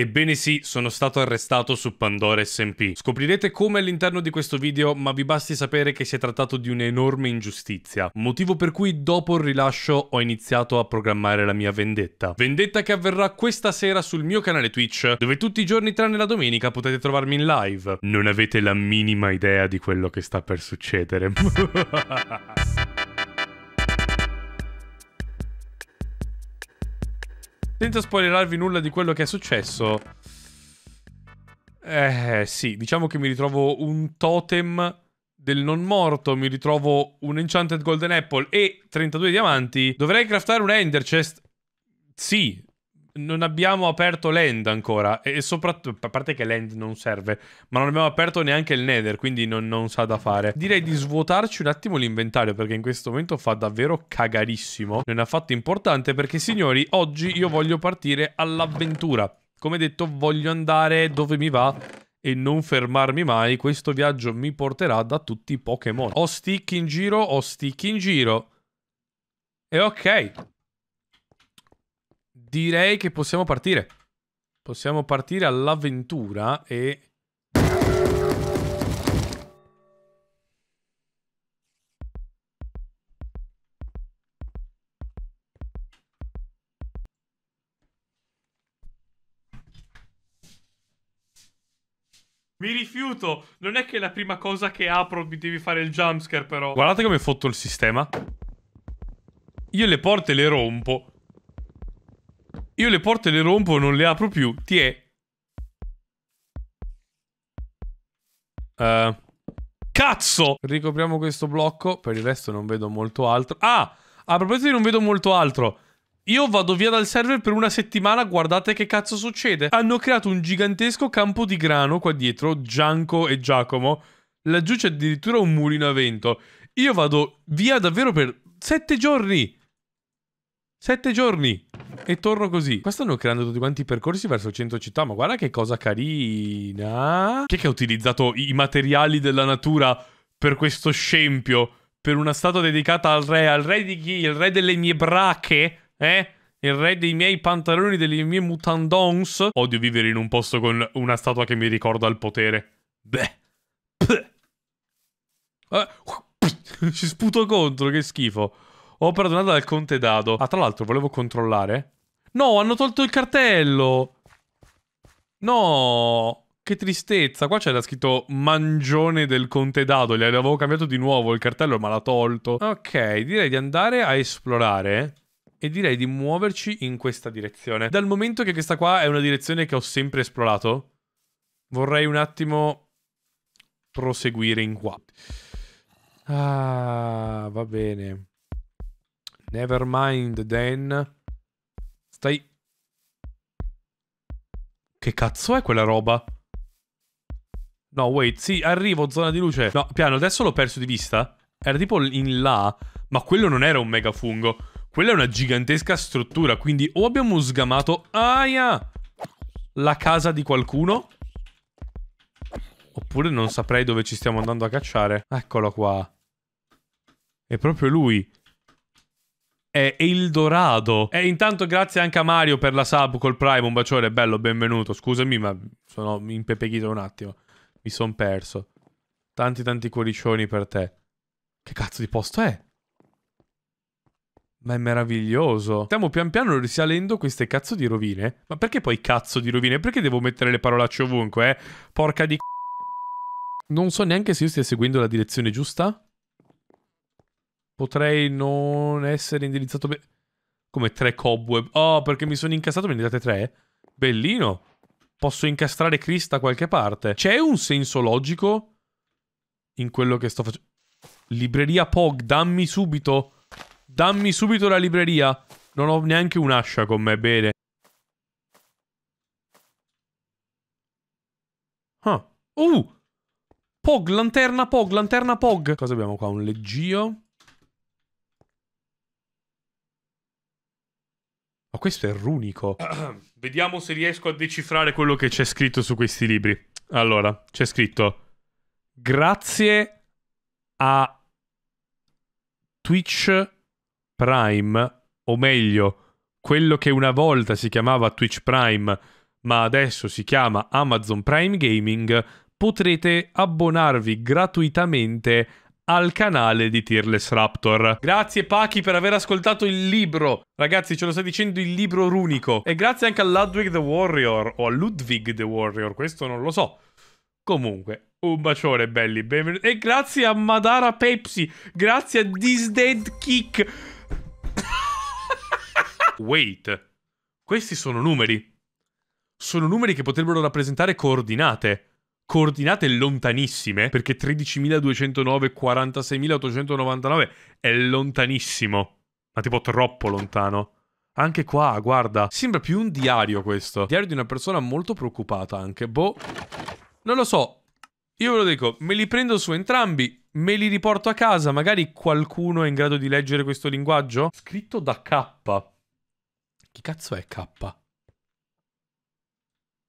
Ebbene sì, sono stato arrestato su Pandora SMP. Scoprirete come all'interno di questo video, ma vi basti sapere che si è trattato di un'enorme ingiustizia, motivo per cui dopo il rilascio ho iniziato a programmare la mia vendetta. Vendetta che avverrà questa sera sul mio canale Twitch, dove tutti i giorni tranne la domenica potete trovarmi in live. Non avete la minima idea di quello che sta per succedere. Senza spoilerarvi nulla di quello che è successo. Eh, sì, diciamo che mi ritrovo un totem del non morto, mi ritrovo un Enchanted Golden Apple e 32 diamanti. Dovrei craftare un Ender Chest? Sì, non abbiamo aperto l'end ancora. E soprattutto, a parte che l'end non serve, ma non abbiamo aperto neanche il nether, quindi non, non sa da fare. Direi di svuotarci un attimo l'inventario, perché in questo momento fa davvero cagarissimo. Non È affatto importante, perché signori, oggi io voglio partire all'avventura. Come detto, voglio andare dove mi va e non fermarmi mai. Questo viaggio mi porterà da tutti i Pokémon. Ho stick in giro, ho stick in giro. E ok, direi che possiamo partire. Possiamo partire all'avventura e... Mi rifiuto. Non è che la prima cosa che apro mi devi fare il jumpscare, però. Guardate come è fotto il sistema. Io le porte le rompo. Io le porte le rompo, non le apro più. Ti è. Uh, cazzo! Ricopriamo questo blocco. Per il resto non vedo molto altro. Ah! A proposito di non vedo molto altro. Io vado via dal server per una settimana, guardate che cazzo succede. Hanno creato un gigantesco campo di grano qua dietro, Gianco e Giacomo. Laggiù c'è addirittura un mulino a vento. Io vado via davvero per sette giorni. Sette giorni! E torno così. Qua stanno creando tutti quanti i percorsi verso il centro città, ma guarda che cosa carina. Chi è che ha utilizzato i materiali della natura per questo scempio? Per una statua dedicata al re? Al re di chi? Il re delle mie brache? Eh? il re dei miei pantaloni, delle mie mutandons. Odio vivere in un posto con una statua che mi ricorda il potere. Beh. Eh. Ci sputo contro, che schifo. Ho perdonato dal conte dado. Ah, tra l'altro, volevo controllare. No, hanno tolto il cartello. No. Che tristezza. Qua c'era scritto mangione del conte dado. Gli avevo cambiato di nuovo il cartello, ma l'ha tolto. Ok, direi di andare a esplorare e direi di muoverci in questa direzione. Dal momento che questa qua è una direzione che ho sempre esplorato, vorrei un attimo proseguire in qua. Ah, va bene. Nevermind, Dan. Stai... Che cazzo è quella roba? No, wait, sì, arrivo, zona di luce. No, piano, adesso l'ho perso di vista. Era tipo in là, ma quello non era un mega fungo. Quella è una gigantesca struttura, quindi o abbiamo sgamato... Aia! La casa di qualcuno? Oppure non saprei dove ci stiamo andando a cacciare. Eccolo qua. È proprio lui è Eldorado. E intanto grazie anche a Mario per la sub col Prime, un bacione, bello, benvenuto. Scusami, ma sono impepeghito un attimo. Mi son perso. Tanti tanti cuoricioni per te. Che cazzo di posto è? Ma è meraviglioso. Stiamo pian piano risalendo queste cazzo di rovine. Ma perché poi cazzo di rovine? Perché devo mettere le parolacce ovunque, eh? Porca di... c***o. Non so neanche se io stia seguendo la direzione giusta. Potrei non essere indirizzato bene. Come tre cobweb. Oh, perché mi sono incastrato, me ne date tre? Bellino. Posso incastrare Chris da qualche parte. C'è un senso logico in quello che sto facendo? Libreria Pog, dammi subito. Dammi subito la libreria. Non ho neanche un'ascia con me, bene. Ah. Huh. Uh! Pog, lanterna Pog, lanterna Pog. Cosa abbiamo qua? Un leggio. Ma questo è runico. Vediamo se riesco a decifrare quello che c'è scritto su questi libri. Allora, c'è scritto grazie a Twitch Prime, o meglio, quello che una volta si chiamava Twitch Prime, ma adesso si chiama Amazon Prime Gaming, potrete abbonarvi gratuitamente al canale di Tearless Raptor. Grazie Pachi per aver ascoltato il libro. Ragazzi, ce lo sta dicendo il libro runico. E grazie anche a Ludwig the Warrior o a Ludwig the Warrior, questo non lo so. Comunque, un bacione belli, benvenuti. E grazie a Madara Pepsi, grazie a This Dead Kick. Wait, questi sono numeri. Sono numeri che potrebbero rappresentare coordinate coordinate lontanissime, perché 13.209, 46.899 è lontanissimo, ma tipo troppo lontano. Anche qua, guarda, sembra più un diario questo. Diario di una persona molto preoccupata anche. Boh, non lo so. Io ve lo dico, me li prendo su entrambi, me li riporto a casa. Magari qualcuno è in grado di leggere questo linguaggio? Scritto da K. Chi cazzo è K?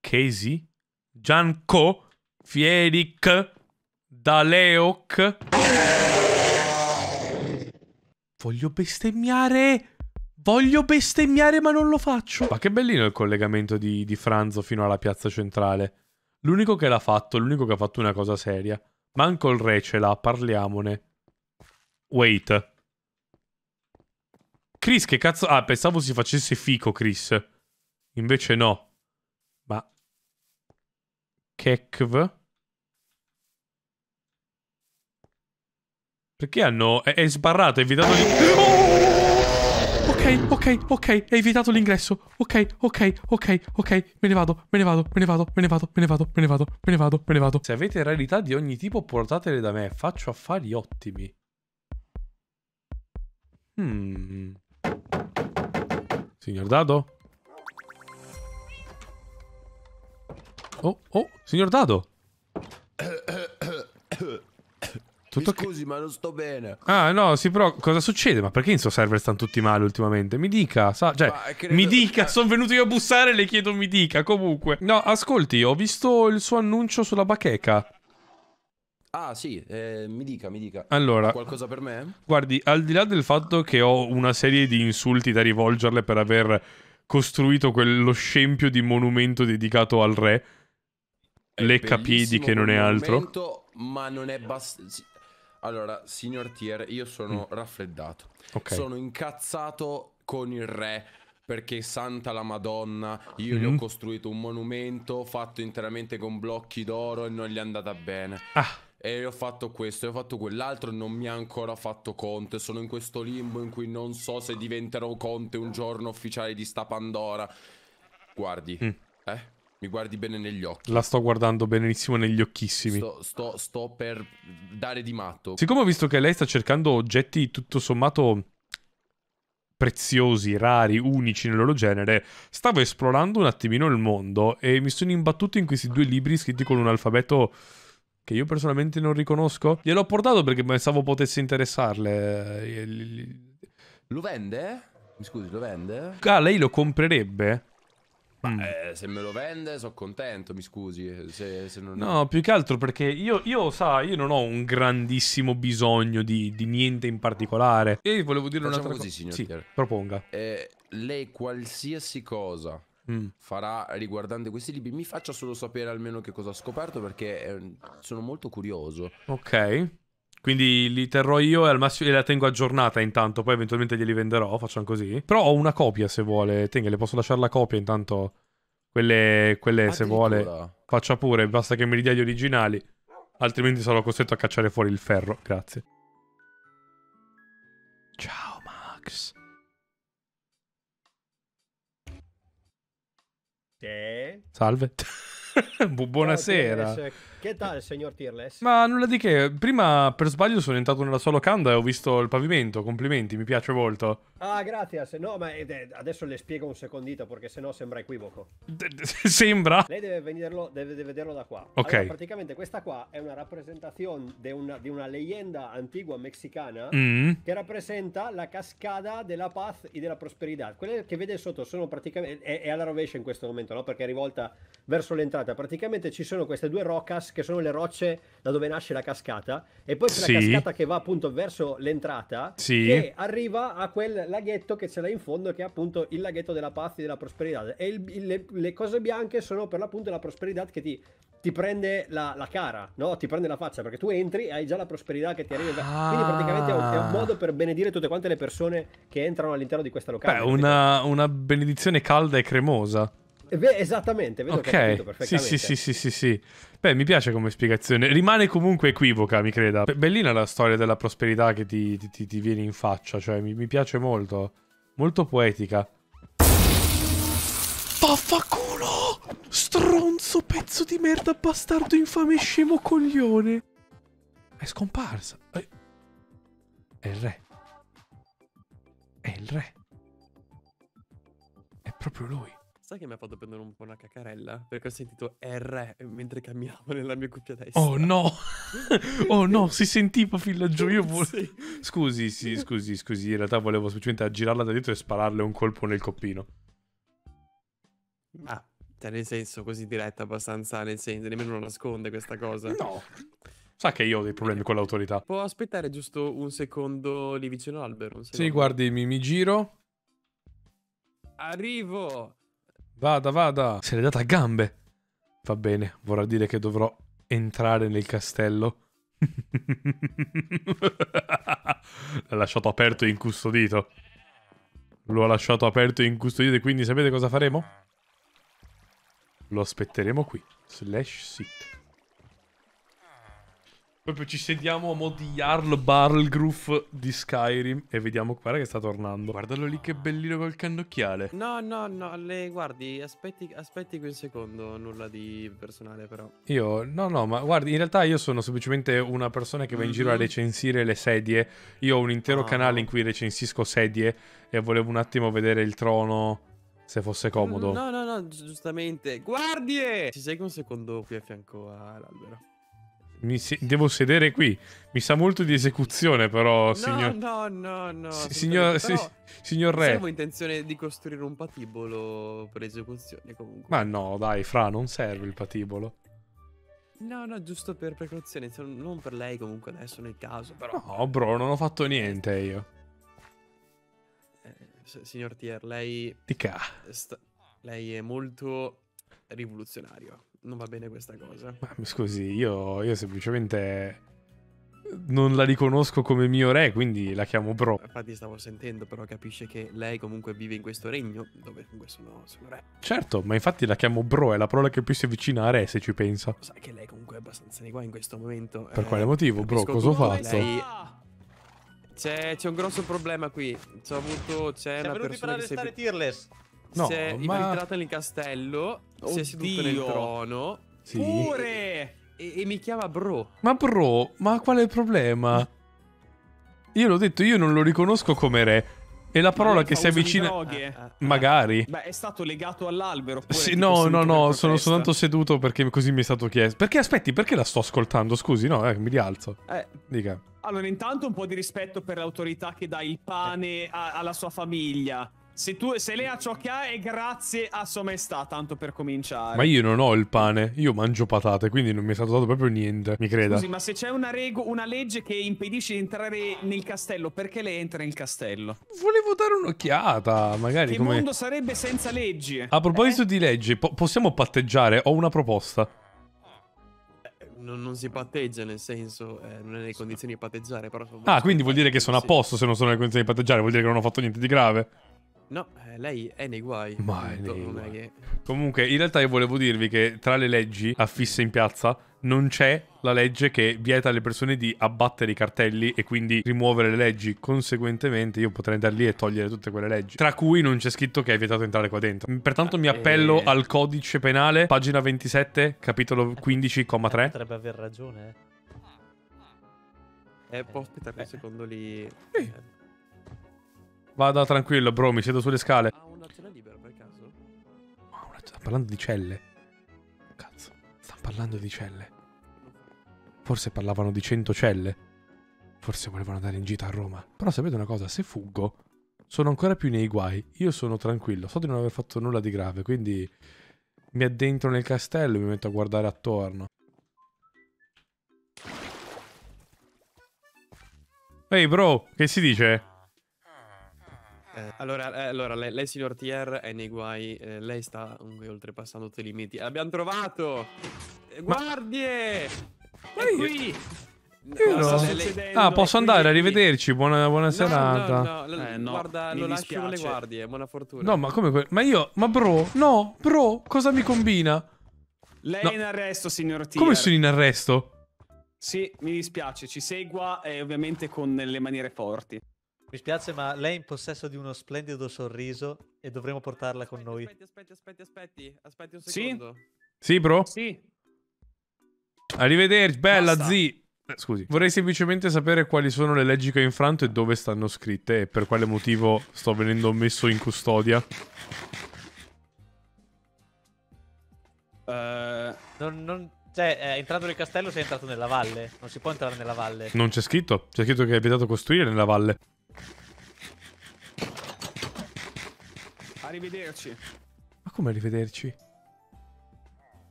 Casey? Gianco? Fieric, Daleoc. Voglio bestemmiare. Voglio bestemmiare ma non lo faccio. Ma che bellino il collegamento di, di Franzo fino alla piazza centrale. L'unico che l'ha fatto, l'unico che ha fatto una cosa seria. Manco il re ce l'ha, parliamone. Wait. Chris, che cazzo... Ah, pensavo si facesse fico, Chris. Invece no. Kekv. Perché hanno... È, è sbarrato, è evitato l'ingresso. Oh! Ok, ok, ok, è evitato l'ingresso. Ok, ok, ok, ok, me ne vado, me ne vado, me ne vado, me ne vado, me ne vado, me ne vado, me ne vado, me ne vado. Se avete rarità di ogni tipo portatele da me, faccio affari ottimi. Hmm. Signor Dado? Oh, oh, signor Dado. Tutto Mi scusi, che... ma non sto bene. Ah, no, sì, però cosa succede? Ma perché in suo server stanno tutti male ultimamente? Mi dica, sa, cioè, mi dica, sono venuto io a bussare le chiedo mi dica, comunque. No, ascolti, ho visto il suo annuncio sulla bacheca. Ah sì, eh, mi dica, mi dica. Allora, qualcosa per me? Guardi, al di là del fatto che ho una serie di insulti da rivolgerle per aver costruito quello scempio di monumento dedicato al re, lecca piedi che non è altro. Momento, ma non è abbastanza. Allora, signor Tier, io sono mm. raffreddato. Okay. Sono incazzato con il re perché santa la madonna, io mm. gli ho mm-hmm. costruito un monumento fatto interamente con blocchi d'oro e non gli è andata bene. Ah. E ho fatto questo, e ho fatto quell'altro, non mi ha ancora fatto Conte. Sono in questo limbo in cui non so se diventerò Conte un giorno ufficiale di sta Pandora. Guardi, mm. eh? Mi guardi bene negli occhi. La sto guardando benissimo negli occhissimi. Sto, sto, sto, per dare di matto. Siccome ho visto che lei sta cercando oggetti tutto sommato preziosi, rari, unici nel loro genere, stavo esplorando un attimino il mondo e mi sono imbattuto in questi due libri scritti con un alfabeto che io personalmente non riconosco. Gliel'ho portato perché pensavo potesse interessarle. Eh, lo vende? Mi scusi, lo vende? Ah, lei lo comprerebbe? Ma mm. eh, se me lo vende sono contento, mi scusi. Eh, se, se non... No, più che altro perché io, io, sa, io non ho un grandissimo bisogno di, di niente in particolare. E volevo dire Facciamo un'altra cosa. Signor sì, proponga. Eh, lei qualsiasi cosa Mm. farà riguardante questi libri. Mi faccia solo sapere almeno che cosa ha scoperto perché eh, sono molto curioso. Ok. Quindi li terrò io e al massimo e la tengo aggiornata intanto, poi eventualmente glieli venderò, facciamo così. Però ho una copia se vuole, tenga, le posso lasciare la copia intanto. Quelle, quelle se vuole, faccia pure, basta che mi ridia gli originali, altrimenti sarò costretto a cacciare fuori il ferro, grazie. Ciao Max. Sì. Salve. Bu buonasera. Ciao, che tal, signor Tirles? Ma nulla di che. Prima, per sbaglio, sono entrato nella sua locanda e ho visto il pavimento. Complimenti, mi piace molto. Ah, grazie. No, ma eh, adesso le spiego un secondito, perché sennò sembra equivoco. sembra? Lei deve, vederlo, deve, deve vederlo da qua. Ok. Allora, praticamente questa qua è una rappresentazione di una, una, leyenda antigua messicana mm. che rappresenta la cascata della paz e della prosperità. Quelle che vede sotto sono praticamente... È, è alla rovescia in questo momento, no? Perché è rivolta verso l'entrata. Praticamente ci sono queste due rocas che sono le rocce da dove nasce la cascata, e poi c'è sì. la cascata che va appunto verso l'entrata, sì. che arriva a quel laghetto che c'è là in fondo, che è appunto il laghetto della paz e della prosperità. E il, il, le, le, cose bianche sono per l'appunto la prosperità che ti, ti prende la, la, cara, no? ti prende la faccia, perché tu entri e hai già la prosperità che ti arriva. Ah. Quindi praticamente è un, è un, ah. modo per benedire tutte quante le persone che entrano all'interno di questa locale. Beh, una, una benedizione calda e cremosa. Beh, Esattamente, vedo okay. Sì, sì, sì, sì, sì, sì. Beh, mi piace come spiegazione. Rimane comunque equivoca, mi creda. Bellina la storia della prosperità che ti, ti, ti viene in faccia, cioè mi, mi piace molto. Molto poetica. Vaffanculo! Stronzo, pezzo di merda, bastardo infame, scemo coglione. È scomparsa. È il re. È il re. È proprio lui. Sai che mi ha fatto prendere un po' una cacarella? Perché ho sentito R mentre camminavo nella mia cuffia destra. Oh no! oh no, si sentiva fin laggiù. Io volevo... Sì. Scusi, sì, scusi, scusi. In realtà volevo semplicemente aggirarla da dietro e spararle un colpo nel coppino. Ah, cioè nel senso così diretta abbastanza, nel senso, nemmeno nasconde questa cosa. No. Sa che io ho dei problemi con l'autorità. Può aspettare giusto un secondo lì vicino all'albero? Sì, guardi, mi, mi giro. Arrivo! Vada, vada. Se l'è data a gambe. Va bene, vorrà dire che dovrò entrare nel castello. L'ha lasciato aperto e incustodito. Lo ha lasciato aperto e incustodito e quindi sapete cosa faremo? Lo aspetteremo qui. Slash sit. Proprio ci sediamo a mo' di Jarl Barlgroof di Skyrim e vediamo guarda che sta tornando. Guardalo lì che bellino col cannocchiale. No, no, no, le, guardi, aspetti, aspetti qui un secondo, nulla di personale però. Io, no, no, ma guardi, in realtà io sono semplicemente una persona che va in mm -hmm. giro a mhm. recensire le sedie. Io ho un intero ah. canale in cui recensisco sedie e volevo un attimo vedere il trono se fosse comodo. No, no, no, giustamente. Guardie! Ci segue un secondo qui a fianco all'albero se- devo sedere qui. Mi sa molto di esecuzione, però, signor. No, no, no. S- signor, però, signor Re. Avevo intenzione di costruire un patibolo per esecuzione, comunque. Ma no, dai, Fra, non serve il patibolo. No, no, giusto per precauzione. Non per lei, comunque, adesso nel caso, però. No, bro, non ho fatto niente io. Eh, signor Tier, lei. Dica. Sta... Lei è molto rivoluzionario non va bene questa cosa. Ma mi scusi, io, io semplicemente non la riconosco come mio re, quindi la chiamo Bro. Infatti stavo sentendo, però capisce che lei comunque vive in questo regno dove comunque sono, sono re. Certo, ma infatti la chiamo Bro, è la parola che più si avvicina a re se ci pensa. Sai che lei comunque è abbastanza di qua in questo momento. Per eh, quale motivo, Bro? Cosa ho fatto? Lei... C'è, un grosso problema qui. C'è avuto. C'è una persona. Per arrestare Tearless. No, si è ma... infiltrata nel castello, Oddio. si è seduta nel trono. Sì. Pure! E, e, mi chiama bro. Ma bro, ma qual è il problema? Io l'ho detto, io non lo riconosco come re. E la parola che si avvicina... Eh, eh, eh. Magari. Beh, è stato legato all'albero. Sì, no, no, no, sono soltanto seduto perché così mi è stato chiesto. Perché aspetti, perché la sto ascoltando? Scusi, no, eh, mi rialzo. Eh. Dica. Allora, intanto un po' di rispetto per l'autorità che dà il pane a, alla sua famiglia. Se, tu, se lei ha ciò che ha è grazie a sua maestà, tanto per cominciare. Ma io non ho il pane, io mangio patate, quindi non mi è stato dato proprio niente, mi creda. Scusi, ma se c'è una, una, legge che impedisce di entrare nel castello, perché lei entra nel castello? Volevo dare un'occhiata, magari che come... mondo sarebbe senza leggi? A proposito eh? di leggi, po possiamo patteggiare? Ho una proposta. Eh, non, non, si patteggia nel senso, eh, non è nelle condizioni di patteggiare. Però ah, quindi vuol dire che sono a posto se non sono nelle condizioni di patteggiare, vuol dire che non ho fatto niente di grave. No, eh, lei è nei guai. Ma è nei guai. Che... Comunque, in realtà io volevo dirvi che tra le leggi affisse in piazza non c'è la legge che vieta alle persone di abbattere i cartelli e quindi rimuovere le leggi. Conseguentemente io potrei andare lì e togliere tutte quelle leggi. Tra cui non c'è scritto che è vietato entrare qua dentro. Pertanto ah, mi eh, appello eh... al codice penale, pagina 27, capitolo 15,3. Eh, potrebbe aver ragione. Eh, eh, eh, un secondo lì. Sì. Vada tranquillo, bro, mi siedo sulle scale. Ha un'azione libera per caso? Ma una... sta parlando di celle. Cazzo, sta parlando di celle. Forse parlavano di 100 celle. Forse volevano andare in gita a Roma. Però sapete una cosa, se fuggo, sono ancora più nei guai. Io sono tranquillo, so di non aver fatto nulla di grave, quindi mi addentro nel castello e mi metto a guardare attorno. Ehi hey bro, che si dice? Eh, allora, eh, allora, lei, lei signor Tier, è nei guai. Eh, lei sta comunque oltrepassando tutti i limiti. L'abbiamo trovato! Eh, guardie! Ma... È qui! No, no. Ah, posso andare, arrivederci. Buona, buona no, serata. No, eh, guarda, lo lascio con le guardie. Buona fortuna. No, ma come? Ma io, ma bro, no, bro, cosa mi combina? Lei è in arresto, signor Tier. Come sono in arresto? Sì, mi dispiace, ci segua e ovviamente con le maniere forti. Mi spiace, ma lei è in possesso di uno splendido sorriso e dovremo portarla aspetti, con noi. Aspetti, aspetti, aspetti, aspetti. un secondo. Sì? Sì, bro? Sì. Arrivederci, bella Basta. zii. Eh, scusi, vorrei semplicemente sapere quali sono le leggi che ho infranto e dove stanno scritte e per quale motivo sto venendo messo in custodia. Uh, non, non, cioè, eh, entrando nel castello sei entrato nella valle. Non si può entrare nella valle. Non c'è scritto. C'è scritto che è vietato costruire nella valle. Arrivederci. Ma come arrivederci?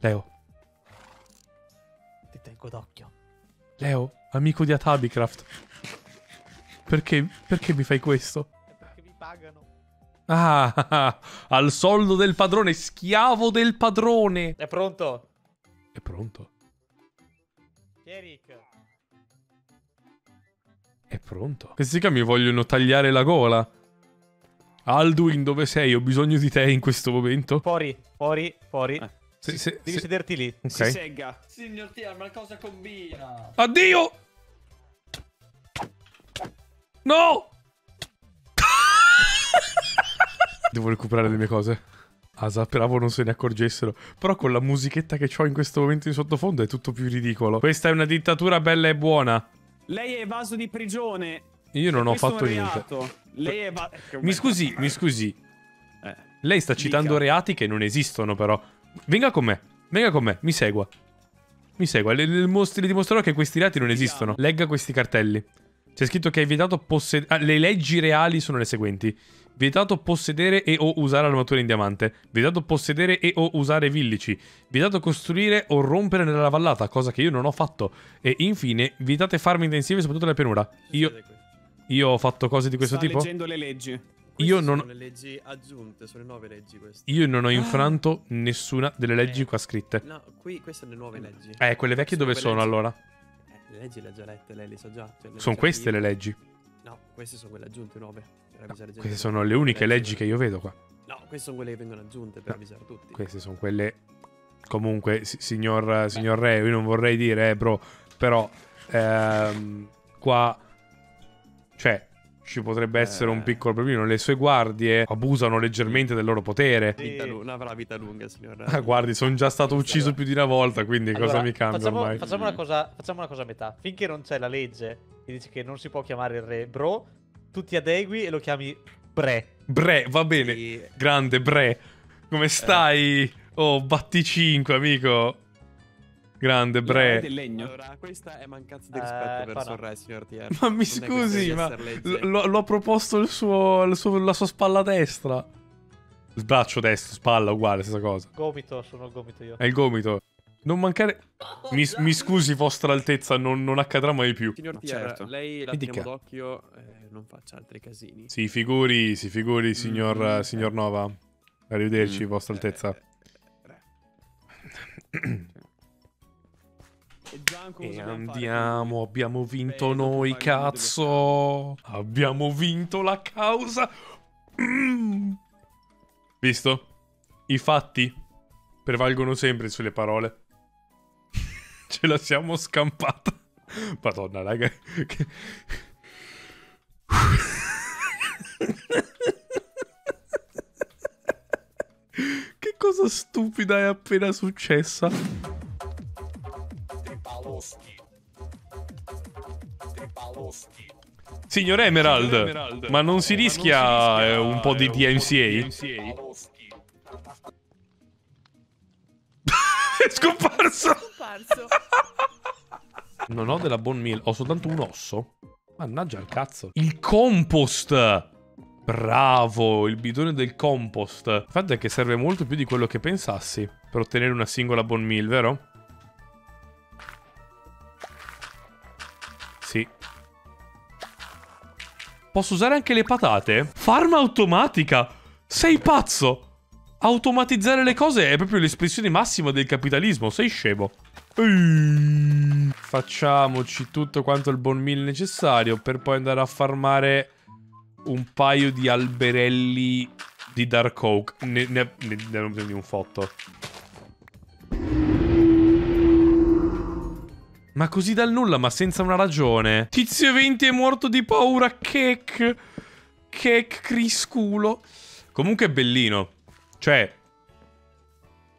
Leo. Ti tengo d'occhio. Leo, amico di Atabicraft. Perché, perché mi fai questo? È perché mi pagano. Ah, al soldo del padrone, schiavo del padrone. È pronto? È pronto. Eric. È pronto. Questi qua mi vogliono tagliare la gola. Alduin, dove sei? Ho bisogno di te in questo momento. Fuori, fuori, fuori. Eh. Se, se, Devi se... sederti lì. Okay. Si segga. Signor Tierman, cosa combina? Addio! No! Devo recuperare le mie cose. Asa, speravo non se ne accorgessero. Però con la musichetta che ho in questo momento in sottofondo è tutto più ridicolo. Questa è una dittatura bella e buona. Lei è evaso di prigione. Io non ho fatto niente. Leva... Ecco, mi scusi, mi scusi. Eh, Lei sta citando dica. reati che non esistono, però. Venga con me, venga con me, mi segua. Mi segua, le, le, le dimostrerò che questi reati non esistono. Legga questi cartelli. C'è scritto che è vietato possedere... Ah, le leggi reali sono le seguenti. Vietato possedere e o usare armature in diamante. Vietato possedere e o usare villici. Vietato costruire o rompere nella vallata, cosa che io non ho fatto. E infine, vietate farme intensive soprattutto nella pianura. Io... Io ho fatto cose di questo Sta tipo? leggendo le leggi. io non... Sono le leggi aggiunte, sono le nuove leggi queste. Io non ho ah. infranto ah. nessuna delle leggi eh. qua scritte. No, qui queste sono le nuove leggi. Eh, quelle vecchie dove sono leggi. allora? Eh, le leggi le ha già lette, lei le sa già. Cioè, le sono queste le leggi? No, queste sono quelle aggiunte nuove. No, queste le sono le uniche leggi, leggi che io vedo qua. No, queste sono quelle che vengono aggiunte per no. avvisare tutti. Queste sono quelle... Comunque, signor, signor Re, io non vorrei dire, eh, bro, però... Ehm, qua cioè, ci potrebbe essere un eh. piccolo problemino. Le sue guardie abusano leggermente del loro potere. Sì. Una avrà vita lunga, signora. Ah, guardi, sono già stato ucciso più di una volta, quindi allora, cosa mi cambia facciamo, ormai? Facciamo una, cosa, facciamo una cosa a metà. Finché non c'è la legge che dice che non si può chiamare il re bro, tu ti adegui e lo chiami bre. Bre, va bene. Sì. Grande bre. Come stai? Eh. Oh, batti 5, amico. Grande Bre. Del legno. Allora, questa è mancanza di eh, rispetto eh, verso il re, signor TR. Ma mi non scusi, ma l'ho proposto il suo, il suo, la sua spalla destra. Il braccio destro, spalla uguale, stessa cosa. Gomito, sono il gomito io. È il gomito. Non mancare... Mi, mi scusi, vostra altezza, non, non, accadrà mai più. Signor Tier, certo. lei la Mi teniamo d'occhio, eh, non faccia altri casini. Si figuri, si figuri, mm-hmm. signor, mm. signor Nova. Arrivederci, mm. vostra eh, altezza. Eh, eh, E andiamo, abbiamo vinto noi, cazzo! Abbiamo vinto la causa! Mm. Visto? I fatti prevalgono sempre sulle parole. Ce la siamo scampata. Madonna, raga. Che... che cosa stupida è appena successa. Signor Emerald, Signor Emerald, ma non si rischia, non si rischia eh, un po' di eh, DMCA? È scomparso! non ho della bon meal, ho soltanto un osso. Mannaggia il cazzo. Il compost! Bravo, il bidone del compost. Il fatto è che serve molto più di quello che pensassi per ottenere una singola bon meal, vero? Posso usare anche le patate? Farma automatica! Sei pazzo! Automatizzare le cose è proprio l'espressione massima del capitalismo, sei scemo. Ehi. Facciamoci tutto quanto il bon meal necessario per poi andare a farmare un paio di alberelli di Dark Oak. Ne, ne, ne, ne, ne un fotto. Ma così dal nulla, ma senza una ragione. Tizio 20 è morto di paura, cake. Cake crisculo. Comunque è bellino. Cioè,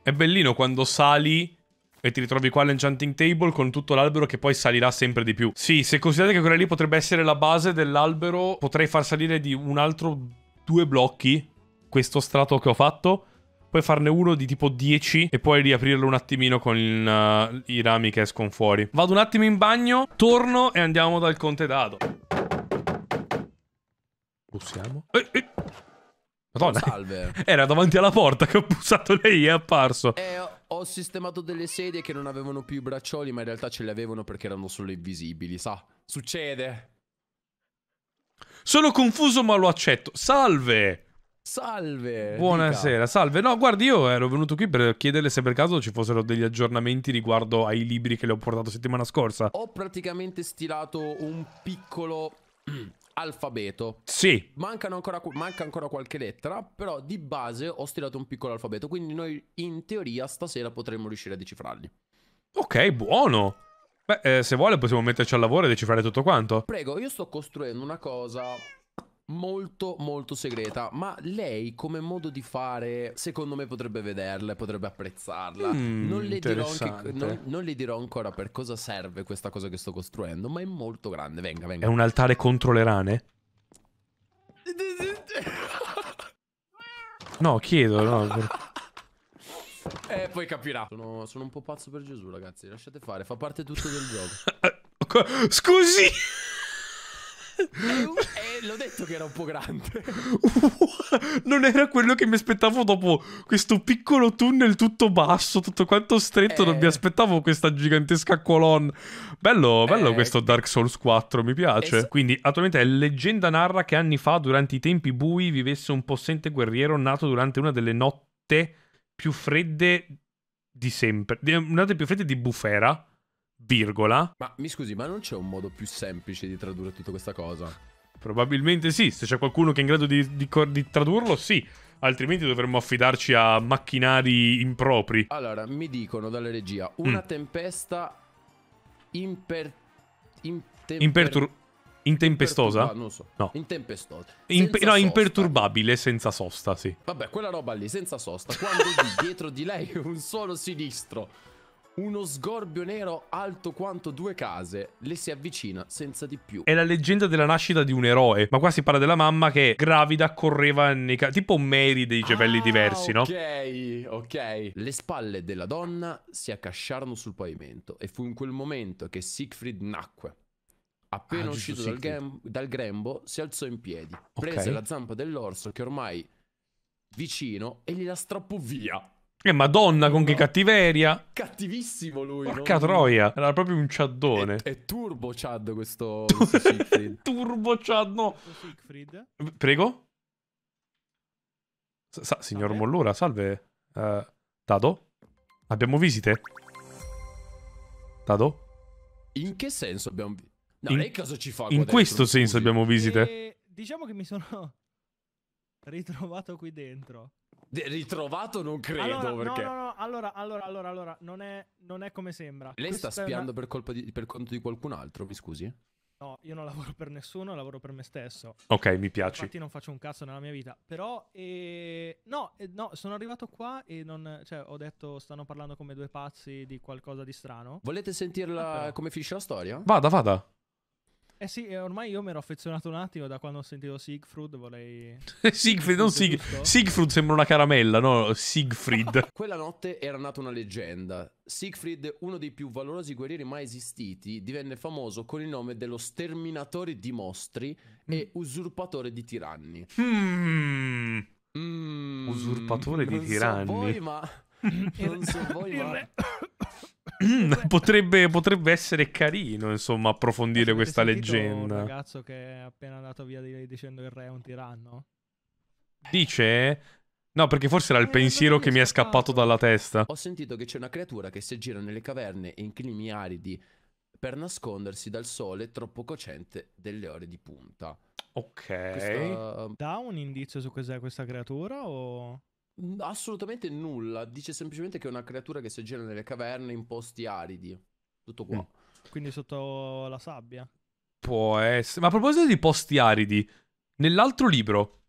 è bellino quando sali e ti ritrovi qua all'enchanting table con tutto l'albero che poi salirà sempre di più. Sì, se considerate che quella lì potrebbe essere la base dell'albero, potrei far salire di un altro due blocchi questo strato che ho fatto puoi farne uno di tipo 10 e poi riaprirlo un attimino con il, uh, eh, i rami che escono fuori. Vado un attimo in bagno, torno e andiamo dal conte dado. Bussiamo. Eh, eh. Madonna. Salve. Era davanti alla porta che ho bussato lei è apparso. Eh, ho sistemato delle sedie che non avevano più i braccioli, ma in realtà ce le avevano perché erano solo invisibili, sa? Succede. Sono confuso ma lo accetto. Salve! Salve! Buonasera, dica. salve. No, guardi, io ero venuto qui per chiederle se per caso ci fossero degli aggiornamenti riguardo ai libri che le ho portato settimana scorsa. Ho praticamente stilato un piccolo alfabeto. Sì. Ancora, manca ancora qualche lettera, però di base ho stilato un piccolo alfabeto, quindi noi in teoria stasera potremmo riuscire a decifrarli. Ok, buono. Beh, eh, se vuole possiamo metterci al lavoro e decifrare tutto quanto. Prego, io sto costruendo una cosa molto molto segreta ma lei come modo di fare secondo me potrebbe vederla e potrebbe apprezzarla mm, non, le anche, non, non, le dirò ancora per cosa serve questa cosa che sto costruendo ma è molto grande venga venga è un altare contro le rane? no chiedo no E eh, poi capirà sono, sono un po' pazzo per Gesù ragazzi lasciate fare fa parte tutto del gioco scusi e, l'ho detto che era un po' grande. non era quello che mi aspettavo dopo questo piccolo tunnel tutto basso, tutto quanto stretto. Eh... Non mi eh. aspettavo questa gigantesca colonna. Bello, bello eh... questo Dark Souls 4, mi piace. Es... Quindi, attualmente è leggenda narra che anni fa, durante i tempi bui, vivesse un possente guerriero nato durante una delle notte più fredde di sempre. Una delle più fredde di Bufera virgola. Ma mi scusi, ma non c'è un modo più semplice di tradurre tutta questa cosa? Probabilmente sì, se c'è qualcuno che è in grado di, di, di tradurlo, sì altrimenti dovremmo affidarci a macchinari impropri. Allora, mi dicono dalla regia, una mm. tempesta imper... Imtemper... Impertur... Intempestosa? Non so. No. Intempestosa. Imp no, imperturbabile, senza sosta, sì. Vabbè, quella roba lì, senza sosta, quando dietro di lei un solo sinistro uno sgorbio nero alto quanto due case le si avvicina senza di più. È la leggenda della nascita di un eroe. Ma qua si parla della mamma che gravida correva nei ca- tipo Mary dei gemelli ah, diversi, no? Ok, ok. Le spalle della donna si accasciarono sul pavimento e fu in quel momento che Siegfried nacque. Appena ah, uscito dal, grem dal, grembo, si alzò in piedi, prese okay. la zampa dell'orso che ormai vicino e gliela strappò via. E eh, madonna, con no. che cattiveria! Cattivissimo lui! Porca no? troia! Era proprio un ciaddone. È, è turbo Chad questo, questo turbo Chad, no! Prego? Sa signor salve. Mollura, salve. Uh, eh, Tado? Abbiamo visite? Tado? In che senso abbiamo... No, in... lei cosa ci fa? In questo senso abbiamo visite? E... Eh, diciamo che mi sono ritrovato qui dentro. De- ritrovato non credo allora, perché... No, no, no, allora, allora, allora, allora, non è, non è come sembra. Lei Questa sta spiando una... per, di, per conto di qualcun altro, mi scusi? No, io non lavoro per nessuno, lavoro per me stesso. Ok, mi piace. Infatti non faccio un cazzo nella mia vita. Però, eh, no, eh, no, sono arrivato qua e non, cioè, ho detto stanno parlando come due pazzi di qualcosa di strano. Volete sentirla ah, come finisce la storia? Vada, vada. Eh sì, ormai io mi ero affezionato un attimo da quando ho sentito Siegfried, vorrei... Siegfried, non Sieg... Siegfried sembra una caramella, no? Siegfried. Quella notte era nata una leggenda. Siegfried, uno dei più valorosi guerrieri mai esistiti, divenne famoso con il nome dello sterminatore di mostri mm. e usurpatore di tiranni. Mm. Mm. Usurpatore non di non tiranni? Voi, ma... non so voi, ma... potrebbe, potrebbe, essere carino, insomma, approfondire Avete questa leggenda. Un ragazzo che è appena andato via dicendo che il re è un tiranno. Dice? No, perché forse era il eh, pensiero che mi è scappato dalla testa. Ho sentito che c'è una creatura che si aggira nelle caverne e in climi aridi per nascondersi dal sole troppo cocente delle ore di punta. Ok. Questa... Dà un indizio su cos'è questa creatura o... Assolutamente nulla, dice semplicemente che è una creatura che si aggira nelle caverne in posti aridi. Tutto qua. Mm. Quindi sotto la sabbia. Può essere. Ma a proposito di posti aridi, nell'altro libro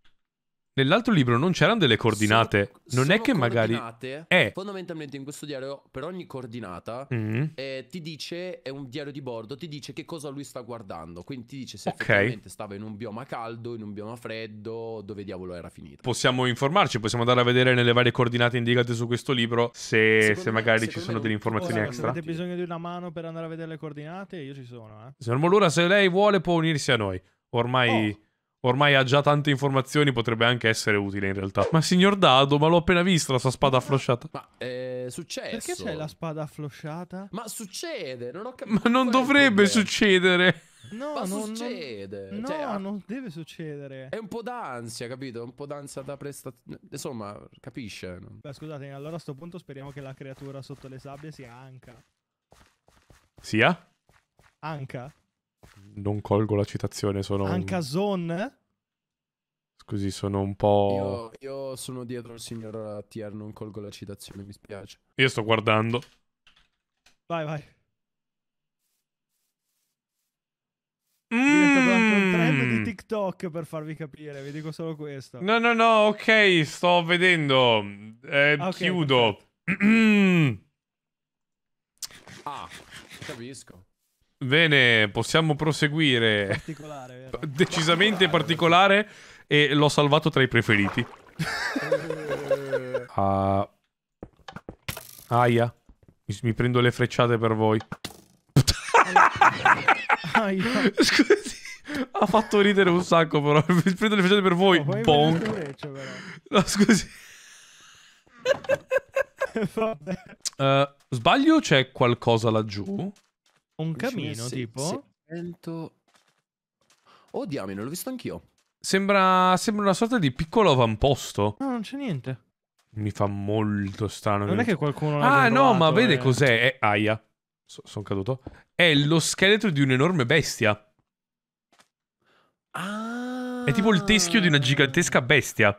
Nell'altro libro non c'erano delle coordinate. Sono, non sono è che magari. È. Fondamentalmente in questo diario, per ogni coordinata, mm. eh, ti dice. È un diario di bordo, ti dice che cosa lui sta guardando. Quindi ti dice se okay. effettivamente stava in un bioma caldo, in un bioma freddo, dove diavolo era finito. Possiamo informarci, possiamo andare a vedere nelle varie coordinate indicate su questo libro se, se magari me, ci sono delle informazioni ora, extra. Se avete bisogno di una mano per andare a vedere le coordinate, io ci sono. Eh. Signor Molura, se lei vuole, può unirsi a noi. Ormai. Oh. Ormai ha già tante informazioni, potrebbe anche essere utile in realtà. Ma signor Dado, ma l'ho appena vista la sua spada afflosciata. Ma è eh, successo. Perché c'è la spada afflosciata? Ma succede, non ho capito. Ma non dovrebbe succedere. No, ma non succede. Non, no, cioè, non deve succedere. È un po' d'ansia, capito? È un po' d'ansia da prestazione. Insomma, capisce. Beh, scusate, allora a questo punto speriamo che la creatura sotto le sabbie sia Anca. Sia? Anca non colgo la citazione, sono... Anche Scusi, sono un po'... Io, io sono dietro il signor Tier, non colgo la citazione, mi spiace. Io sto guardando. Vai, vai. Diventato mm. anche un trend di TikTok per farvi capire, vi dico solo questo. No, no, no, ok, sto vedendo. Eh, ah, okay, chiudo. ah, capisco. Bene, possiamo proseguire. Particolare, Decisamente particolare e l'ho salvato tra i preferiti. uh... Aia. Mi, mi, prendo le frecciate per voi. aia. Scusi. Ha fatto ridere un sacco però. Mi prendo le frecciate per voi. No, Bonk. No, scusi. uh, sbaglio c'è qualcosa laggiù? Un camino tipo? 600... Oh diamine, l'ho visto anch'io. Sembra, sembra una sorta di piccolo avamposto. No, non c'è niente. Mi fa molto strano. Non è che qualcuno ah, l'ha Ah no, ma vede eh. cos'è? È... Aia. So, sono caduto. È lo scheletro di un'enorme bestia. Ah. È tipo il teschio di una gigantesca bestia.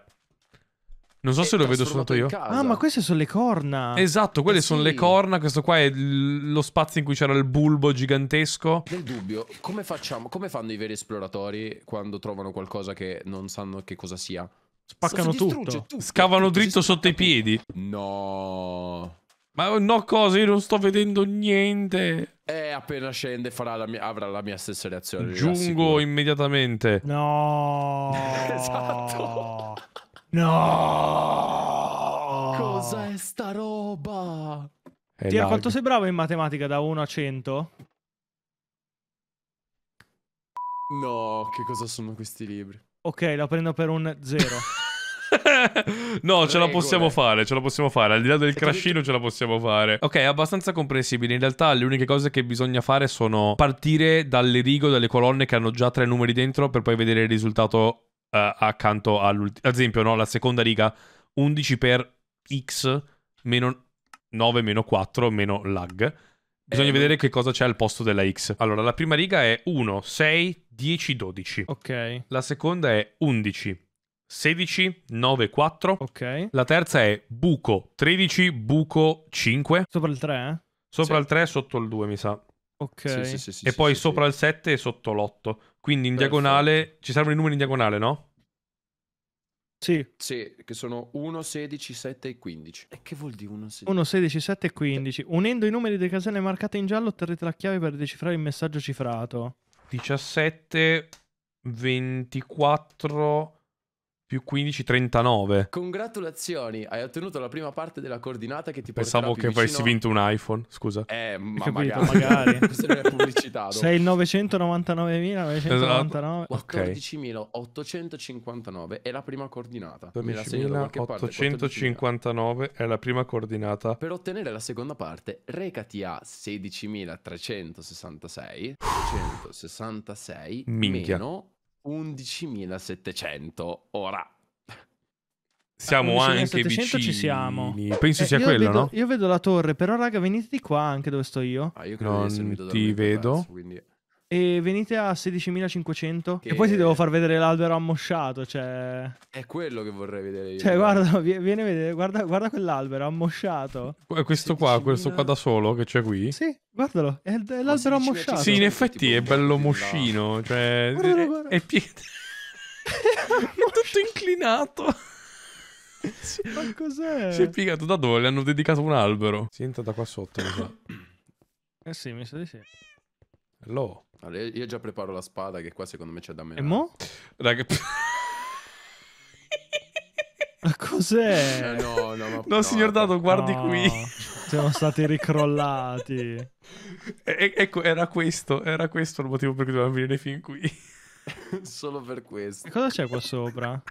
Non so se lo vedo soltanto io. Ah, ma queste sono le corna. Esatto, quelle eh sì. sono le corna. Questo qua è lo spazio in cui c'era il bulbo gigantesco. Nel dubbio, come, facciamo, come fanno i veri esploratori quando trovano qualcosa che non sanno che cosa sia? Spaccano si tutto. tutto. Scavano tutto, dritto sotto i piedi. No. Ma no cosa, io non sto vedendo niente. Eh, appena scende la mia, avrà la mia stessa reazione. Giungo immediatamente. No. esatto. No! è sta roba? È quanto sei bravo in matematica da 1 a 100? No, che cosa sono questi libri? Ok, la prendo per un 0. no, Regole. ce la possiamo fare, ce la possiamo fare. Al di là del crashino ce la possiamo fare. Ok, è abbastanza comprensibile. In realtà le uniche cose che bisogna fare sono partire dalle righe dalle colonne che hanno già tre numeri dentro per poi vedere il risultato eh, accanto all'ultima. Ad esempio, no, la seconda riga 11 per x meno 9 meno 4 meno lag. Bisogna eh, vedere che cosa c'è al posto della x. Allora, la prima riga è 1, 6, 10, 12. Ok. La seconda è 11, 16, 9, 4. Ok. La terza è buco 13, buco 5. Sopra il 3? Eh? Sopra sì. il 3, sotto il 2, mi sa. Ok. Sì, sì, sì, sì e poi sopra il 7 e sotto l'8. Quindi in Perfetto. diagonale ci servono i numeri in diagonale, no? Sì. Sì, che sono 1, 16, 7 e 15. E che vuol dire 1, 16? 1, 16, 7 e 15. Unendo i numeri delle caselle marcate in giallo otterrete la chiave per decifrare il messaggio cifrato. 17, 24, più 15, 39. Congratulazioni, hai ottenuto la prima parte della coordinata che ti Pensavo porterà Pensavo che avessi vinto un iPhone, scusa. Eh, ma Capito, magari. Questo non è pubblicità. Sei il 999.999. Esatto. Okay. è la prima coordinata. 14.859 è la prima coordinata. Per ottenere la seconda parte, recati a 16.366. 366 Minchia. meno 11.700. Ora siamo ah, anche vicini. ci siamo. Penso eh, sia quello, vedo, no? Io vedo la torre, però raga, venite di qua anche dove sto io. Ah, io non ti vedo. Pezzo, quindi... E venite a 16.500. Che... E poi ti devo far vedere l'albero ammosciato. Cioè... È quello che vorrei vedere io. Cioè, guarda, vieni a vedere, guarda, guarda quell'albero ammosciato. Questo 16.000... qua, questo qua da solo che c'è qui? Sì, guardalo. È, è l'albero ammosciato. Sì, in effetti è bello moscino. Cioè, guarda, guarda. è, pie... è tutto inclinato. Ma cos'è? Si è piegato da dove? Le hanno dedicato un albero. Si entra da qua sotto, mi sa. So. Eh sì, mi sa di sì. Hello. Allora, io già preparo la spada che qua secondo me c'è da me. E mo? Raga... Ma cos'è? Eh, no, no, no, no signor Dato, guardi no. qui. Siamo stati ricrollati. E- ecco, era questo, era questo il motivo per cui dovevamo venire fin qui. Solo per questo. E cosa c'è qua sopra?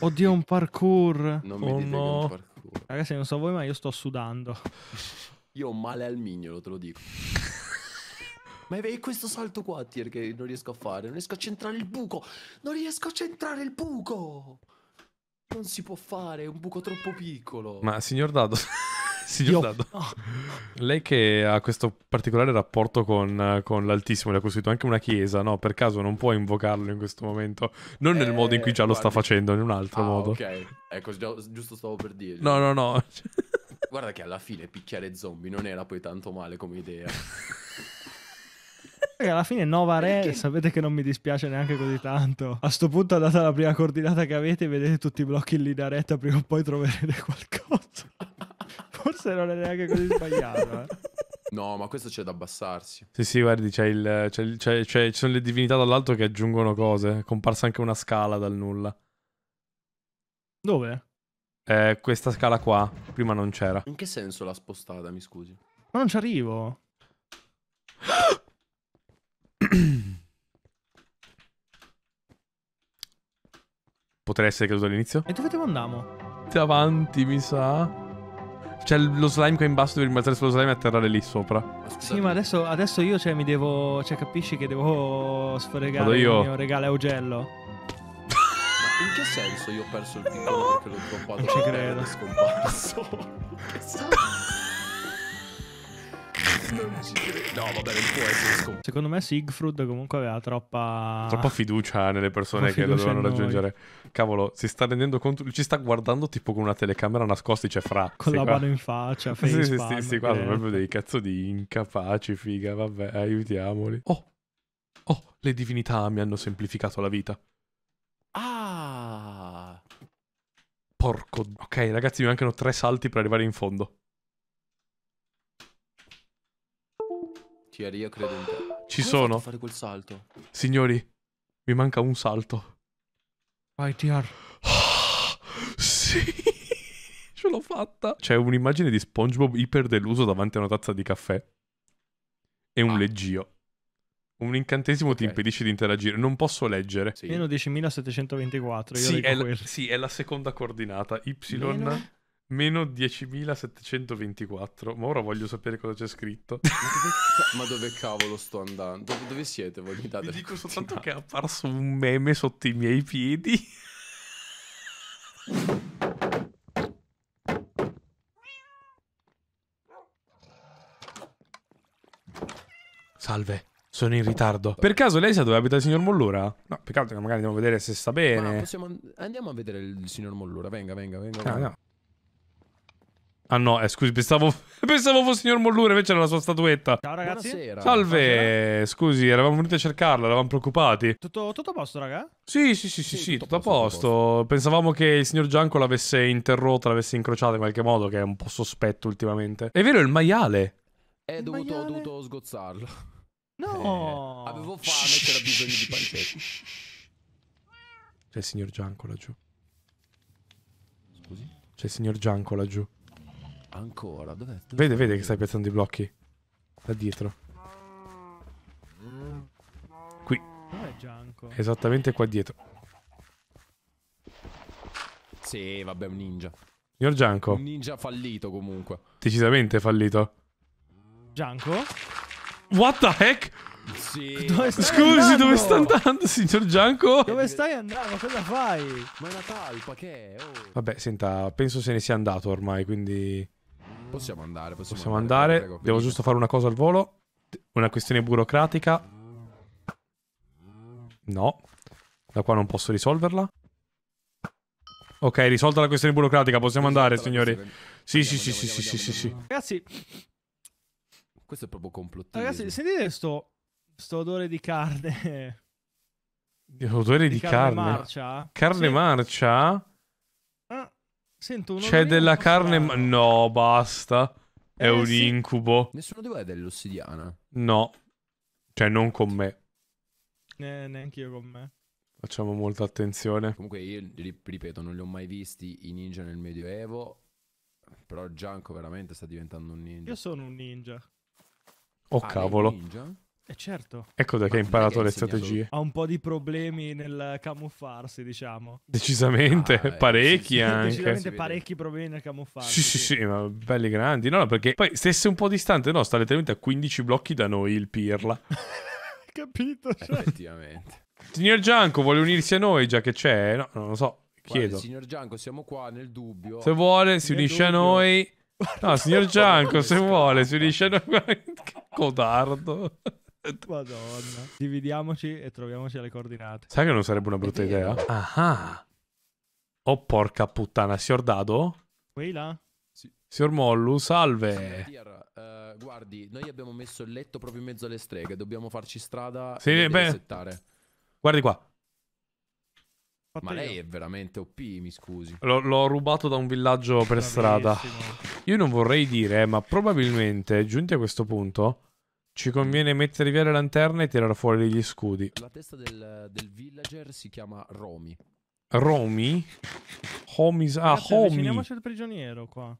Oddio, un parkour. Non oh mi dite no. che parkour. Ragazzi, non so voi, ma io sto sudando. Io ho male al mignolo, te lo dico. Ma è questo salto qua, Tier, che non riesco a fare. Non riesco a centrare il buco. Non riesco a centrare il buco. Non si può fare, è un buco troppo piccolo. Ma signor Dado... signor Io... Dado, lei che ha questo particolare rapporto con, con l'Altissimo, le ha costruito anche una chiesa, no? Per caso non può invocarlo in questo momento, non eh, nel modo in cui già guardi... lo sta eh, facendo, in un altro ah, modo. Ok, ecco, giusto stavo per dire. No, no, no. guarda che alla fine picchiare zombie non era poi tanto male come idea. Perché alla fine Novare, Perché... sapete che non mi dispiace neanche così tanto. A sto punto, data la prima coordinata che avete, vedete tutti i blocchi in linea retta, prima o poi troverete qualcosa. Forse non è neanche così sbagliato. Eh. No, ma questo c'è da abbassarsi. Sì, sì, guardi, c'è il, c'è, il, c'è, c'è, ci sono le divinità dall'alto che aggiungono cose. È comparsa anche una scala dal nulla. Dove? Eh, questa scala qua, prima non c'era. In che senso l'ha spostata, mi scusi? Ma non ci arrivo. Potrei essere caduto all'inizio? E dove devo andiamo? Avanti, mi sa. C'è lo slime qua in basso, devi rimbalzare sullo slime e atterrare lì sopra. Sì, ma adesso, adesso io cioè, mi devo... Cioè, capisci che devo sfregare io. il mio regale a ugello. ma in che senso io ho perso il piccolo perché l'ho trovato? Non ci credo. È scomparso. che senso? Eh, no, vabbè, non può essere scopo. Secondo me Siegfried comunque aveva troppa... Troppa fiducia nelle persone troppa fiducia che dovevano raggiungere. Cavolo, si sta rendendo conto... Ci sta guardando tipo con una telecamera nascosta, cioè fra. Con la mano in faccia, face Sì, sì, sì, sì, sì qua sono proprio dei cazzo di incapaci, figa. Vabbè, aiutiamoli. Oh, oh, le divinità mi hanno semplificato la vita. Ah! Porco... Ok, ragazzi, mi mancano tre salti per arrivare in fondo. Tieri, io credo in te. Ci Come sono. fare quel salto? Signori, mi manca un salto. Vai, Tier. Oh, sì. Ce l'ho fatta. C'è un'immagine di SpongeBob iper deluso davanti a una tazza di caffè. E un ah. leggio. Un incantesimo okay. ti impedisce di interagire. Non posso leggere. Sì. Meno 10.724. Sì, è la, sì, è la seconda coordinata. Y. Meno meno 10.724. Ma ora voglio sapere cosa c'è scritto. Ma dove cavolo sto andando? Dove, dove siete? Voi mi date Vi dico continuare. soltanto che è apparso un meme sotto i miei piedi. Salve. Sono in ritardo. Per caso lei sa dove abita il signor Mollura? No, peccato che magari andiamo a vedere se sta bene. Possiamo... Andiamo a vedere il signor Mollura. Venga, venga, venga. venga. Ah, no. Ah no, eh, scusi, pensavo, pensavo fosse signor Mollure, invece era la sua statuetta. Ciao ragazzi. Buonasera. Salve, Buonasera. scusi, eravamo venuti a cercarla, eravamo preoccupati. Tutto, tutto a posto, raga? Sì, sì, sì, sì, sì tutto, tutto, a posto. posto. Pensavamo che il signor Gianco l'avesse interrotta, l'avesse incrociata in qualche modo, che è un po' sospetto ultimamente. È vero, il maiale. È dovuto, maiale. dovuto sgozzarlo. No. Eh, avevo fame, c'era bisogno di pancetta. C'è il signor Gianco laggiù. Scusi? C'è il signor Gianco laggiù. Ancora, dov'è? Dov vede, vede che stai piazzando i blocchi. Da dietro. Qui. Dov'è Gianco? Esattamente qua dietro. Sì, vabbè, un ninja. Signor Gianco. Un ninja fallito comunque. Decisamente fallito. Gianco? What the heck? Sì. Dove Scusi, andando? dove sta andando, signor Gianco? Dove stai andando? Cosa fai? Ma è una talpa, che è? Oh. Vabbè, senta, penso se ne sia andato ormai, quindi... Mm. Possiamo andare, possiamo, possiamo andare. andare. Prego, Devo giusto fare una cosa al volo. Una questione burocratica. No. Da qua non posso risolverla. Ok, risolta la questione burocratica, possiamo andare, signori. Sì, sì, sì, sì, sì, sì, sì. Ragazzi, questo è proprio complottino. Ragazzi, sentite sto, sto odore di carne. Odore di, di carne, carne. marcia? Carne sì. marcia? Sento uno C'è della carne... Ma... No, basta. È eh, un sì. incubo. Nessuno di voi ha dell'ossidiana? No. Cioè, non con me. Eh, neanche io con me. Facciamo molta attenzione. Comunque io, ripeto, non li ho mai visti i ninja nel Medioevo. Però Gianco veramente sta diventando un ninja. Io sono un ninja. Oh ah, cavolo. Ninja? E eh, certo. Ecco da che ha imparato le strategie. Ha un po' di problemi nel camuffarsi, diciamo. Decisamente, ah, eh, parecchi sì, anche. Decisamente parecchi problemi nel camuffarsi. Sì, sì, sì, ma belli grandi. No, no, perché poi stesse un po' distante, no, sta letteralmente a 15 blocchi da noi il Pirla. Capito? Eh, cioè. Effettivamente. Signor Gianco vuole unirsi a noi già che c'è? No, non lo so. Chiedo. Guarda, signor Gianco, siamo qua nel dubbio. Se vuole, si nel unisce dubbio. a noi. No, signor Gianco, se vuole, si unisce a noi. che codardo. Madonna. Dividiamoci e troviamoci alle coordinate. Sai che non sarebbe una brutta idea? Ah. Oh porca puttana, signor Dado? Qui là? Sì. Signor Mollu, salve. Sì, uh, eh, guardi, noi abbiamo messo il letto proprio in mezzo alle streghe, dobbiamo farci strada sì, e beh. settare. Guardi qua. Fatto Ma io. lei è veramente OP, mi scusi. l'ho rubato da un villaggio per Bravissimo. strada. Io non vorrei dire, ma probabilmente, giunti a questo punto, ci conviene mettere via le lanterne e tirare fuori gli scudi. La testa del, del villager si chiama Romy. Romy? Homies. Ah, Ragazzi, Homi. Avviciniamoci al prigioniero qua.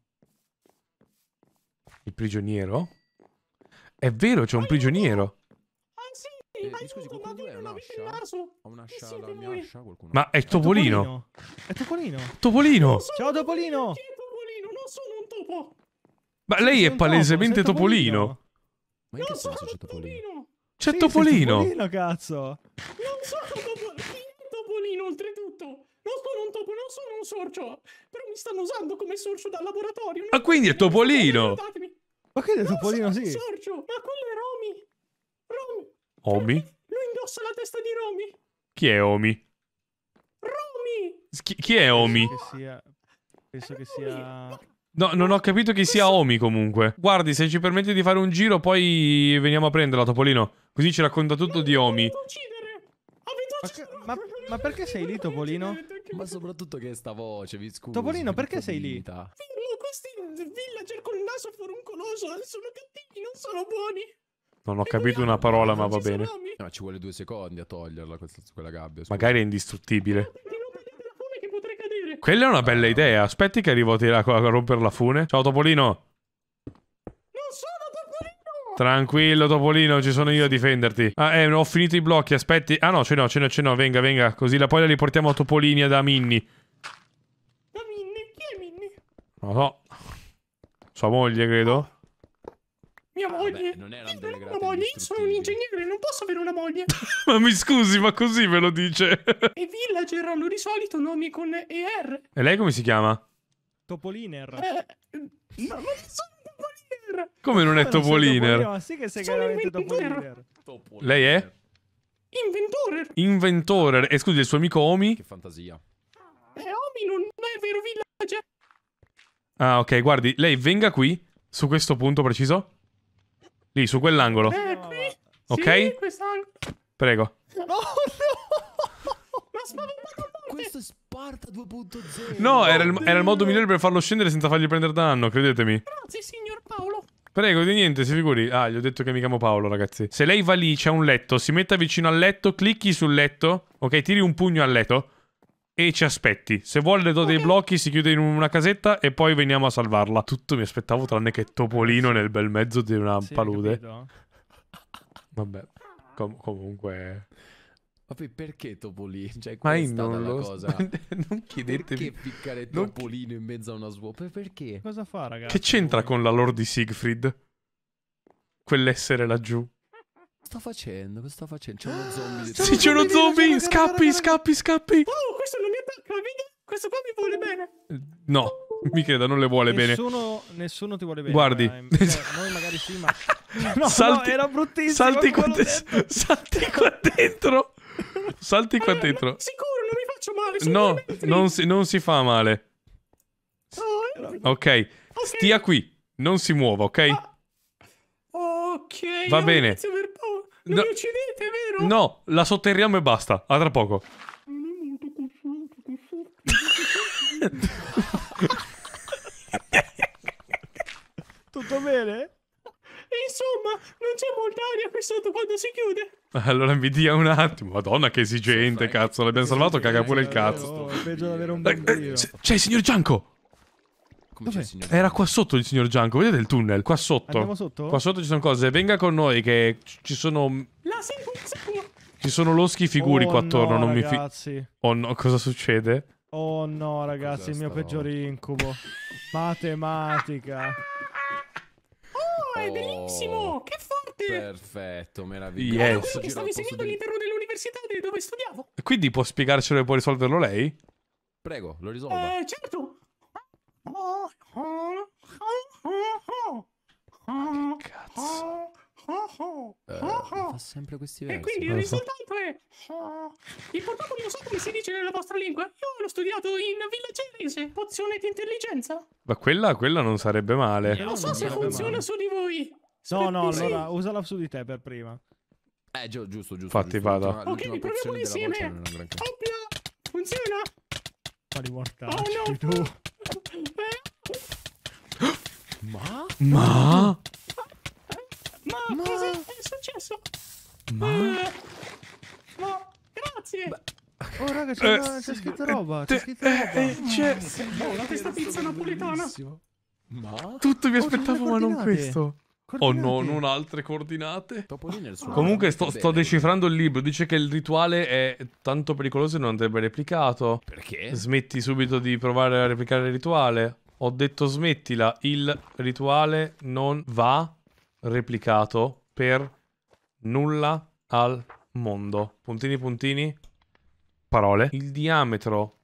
Il prigioniero? È vero, c'è un prigioniero. Eh, mi scusi, qualcuno di voi un'ascia? un'ascia, la mia ascia? Ma è Topolino. È Topolino. Topolino. Ciao Topolino. Chi Topolino? Non sono un topo. Ma lei è palesemente Topolino. Ma in che sono senso c'è Topolino? Topolino? C'è sì, Topolino! Topolino, cazzo! Non sono Topolino, Topolino oltretutto! Non sono un topo, non sono un sorcio! Però mi stanno usando come sorcio dal laboratorio! Ma ah, quindi è Topolino! ma che è Topolino, sì! sorcio, ma quello è Romy! Romy? Omi? Lui indossa la testa di Romy! Chi è Omi? Romy! Sch chi è Omi? Penso che sia... Penso che sia... No, non ho capito chi sia Omi comunque. Guardi, se ci permette di fare un giro, poi veniamo a prenderla, Topolino. Così ci racconta tutto di Omi. Ma, ma, ma, perché sei lì, Topolino? Ma soprattutto che è sta voce, vi scusi. Topolino, perché sei lì? Questi villager col naso foruncoloso sono cattivi, non sono buoni. Non ho capito una parola, ma va bene. Eh, ma ci vuole due secondi a toglierla quella gabbia. Magari è indistruttibile. Quella è una bella idea. Aspetti che arrivo a, a rompere la fune. Ciao, Topolino. Non sono Topolino. Tranquillo, Topolino, ci sono io a difenderti. Ah, eh, ho finito i blocchi, aspetti. Ah, no, ce no, ce no, ce no. Venga, venga. Così la poi la riportiamo a Topolini e da Minni. Da Minni? Chi è Minni? Non lo so. Sua moglie, credo. Mia ah, moglie. Beh, non erano delle una moglie, Io sono un ingegnere, non posso avere una moglie. ma mi scusi, ma così ve lo dice. e villager hanno di solito nomi con ER. E lei come si chiama? Topoliner. Eh, eh, ma non sono Topoliner. Come non è Topoliner? Ma sì che sei chiaramente Topoliner. Topoliner. Lei è? Inventore. Inventore. E scusi, il suo amico Omi? Che fantasia. Eh, Omi non è vero villager. Ah, ok, guardi, lei venga qui, su questo punto preciso. Lì, su quell'angolo. Eh, qui? Ok? Sì, quest'angolo. Prego. No, no! Ma spaventato questo è Sparta 2.0. No, era il, era il, modo migliore per farlo scendere senza fargli prendere danno, credetemi. Grazie, signor Paolo. Prego, di niente, si figuri. Ah, gli ho detto che mi chiamo Paolo, ragazzi. Se lei va lì, c'è un letto, si metta vicino al letto, clicchi sul letto. Ok, tiri un pugno al letto e ci aspetti. Se vuole le do dei blocchi, si chiude in una casetta e poi veniamo a salvarla. Tutto mi aspettavo tranne che Topolino nel bel mezzo di una sì, palude. Vabbè, com comunque... Vabbè, perché Topolino? Cioè, qual è stata non la lo... cosa? non chiedetemi. Perché piccare Topolino non... in mezzo a una swap? Perché? Cosa fa, ragazzi? Che c'entra con la lore di Siegfried? Quell'essere laggiù? sta facendo? Cosa sta facendo? C'è uno zombie dietro. Sì, c'è uno zombie! Scappi, scappi, scappi! Oh, questo non mi attacca, vedi? Questo qua mi vuole bene. No, mi creda, non le vuole nessuno, bene. Nessuno ti vuole bene. Guardi. Eh, cioè, noi magari sì, ma... No, salti, no, era bruttissimo. Salti qua, salti qua dentro. Salti qua allora, dentro. No, sicuro, non mi faccio male. No, non si, non si, fa male. Oh, ok, okay. stia qui. Non si muova, ok? Ah. Ok. Va bene. Inizio non no, mi uccidete, vero? No, la sotterriamo e basta. A tra poco. Tutto bene? Insomma, non c'è molta aria qui sotto quando si chiude. Eh, allora mi dia un attimo. Madonna, che esigente, cazzo. L'abbiamo salvato, caga pure il eh, cazzo. Oh, peggio di avere un eh, bambino. Cioè, signor Gianco. Come Dov'è? c'è il signor Era qua sotto il signor Gianco, vedete il tunnel? Qua sotto. Andiamo sotto? Qua sotto ci sono cose. Venga con noi che ci sono... La Ci sono loschi figuri oh, qua attorno, no, non ragazzi. mi fi... Oh no, cosa succede? Oh no, ragazzi, Cos'è il mio peggior roba? incubo. Matematica. Oh, è oh, bellissimo! Che forte! Perfetto, meraviglioso. Yes. Era quello che stavi seguendo all'interno dell'università dove studiavo. Quindi può spiegarcelo e può risolverlo lei? Prego, lo risolvo. Eh, certo. Ma che cazzo? Eh, fa sempre questi versi. E quindi il risultato è... Eh, il portapoli lo so come si dice nella vostra lingua. Io l'ho studiato in villa cinese, pozione di intelligenza. Ma quella, quella non sarebbe male. Non, so se funziona male. su di voi. No, no, sì. allora usala su di te per prima. Eh, giusto, giusto. giusto Infatti giusto, vado. Ok, proviamo insieme. Oppia, funziona. Fa riportarci oh, no. Ma? Ma? Ma, ma... cosa è successo? Ma? Eh, ma grazie! Ma... Oh raga, c'è, eh, scritto eh, roba, c'è scritto eh, roba. Eh, c'è oh, la questa pizza napoletana. Ma? Tutto mi oh, aspettavo, ma non questo. Coordinate. Oh no, non altre coordinate. Ah, Comunque sto, sto decifrando il libro. Dice che il rituale è tanto pericoloso e non andrebbe replicato. Perché? Smetti subito di provare a replicare il rituale. Ho detto smettila, il rituale non va replicato per nulla al mondo. Puntini puntini, parole. Il diametro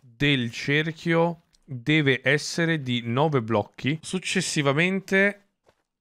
del cerchio deve essere di 9 blocchi. Successivamente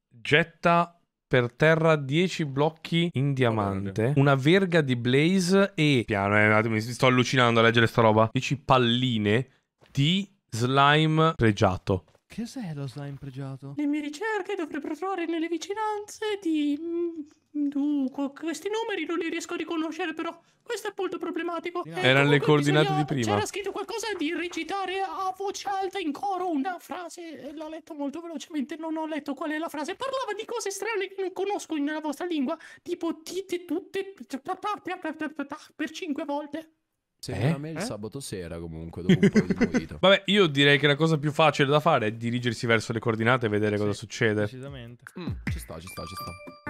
getta per terra 10 blocchi in diamante, una verga di blaze e... Piano, eh, mi sto allucinando a leggere sta roba. 10 palline di slime pregiato. Che Cos'è lo slime pregiato? Le mie ricerche dovrebbero trovare nelle vicinanze di... Mm, Duco, questi numeri non li riesco a riconoscere, però questo è molto problematico. Yeah. Erano le coordinate bisogna... di prima. C'era scritto qualcosa di recitare a voce alta in coro una frase. L'ho letto molto velocemente, non ho letto qual è la frase. Parlava di cose strane che non conosco nella vostra lingua, tipo tite tutte cioè, per cinque volte. Secondo eh? me il eh? sabato sera comunque, dopo un po' di Vabbè, io direi che la cosa più facile da fare è dirigersi verso le coordinate e vedere sì, cosa succede. Decisamente. Mm, ci sta, ci sta, ci sta.